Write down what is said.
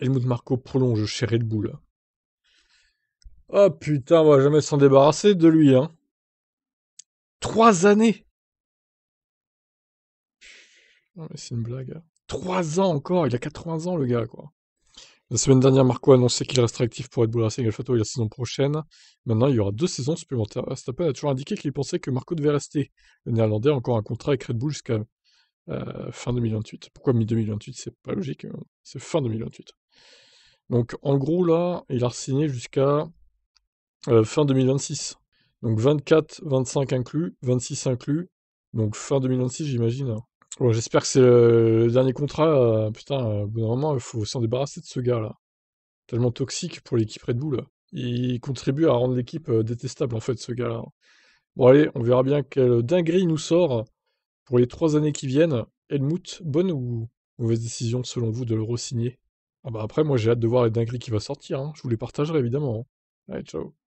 Helmut Marco prolonge chez Red Bull. Oh putain, on va jamais s'en débarrasser de lui. Hein. Trois années C'est une blague. Hein. Trois ans encore, il a 80 ans le gars quoi. La semaine dernière, Marco a annoncé qu'il resterait actif pour Red Bull Racing et la saison prochaine. Maintenant, il y aura deux saisons supplémentaires. Ah, Stappen a toujours indiqué qu'il pensait que Marco devait rester. Le Néerlandais a encore un contrat avec Red Bull jusqu'à euh, fin 2028. Pourquoi mi-2028 C'est pas logique. Hein. C'est fin 2028. Donc en gros là, il a signé jusqu'à euh, fin 2026. Donc 24, 25 inclus, 26 inclus. Donc fin 2026 j'imagine. Bon, J'espère que c'est le dernier contrat. Euh, putain, euh, au bout il faut s'en débarrasser de ce gars-là. Tellement toxique pour l'équipe Red Bull. Il contribue à rendre l'équipe détestable, en fait, ce gars-là. Bon, allez, on verra bien quel dinguerie il nous sort pour les trois années qui viennent. Helmut, bonne ou mauvaise décision, selon vous, de le re-signer ah bah après, moi j'ai hâte de voir les dingueries qui va sortir. Hein. Je vous les partagerai évidemment. Hein. Allez, ciao.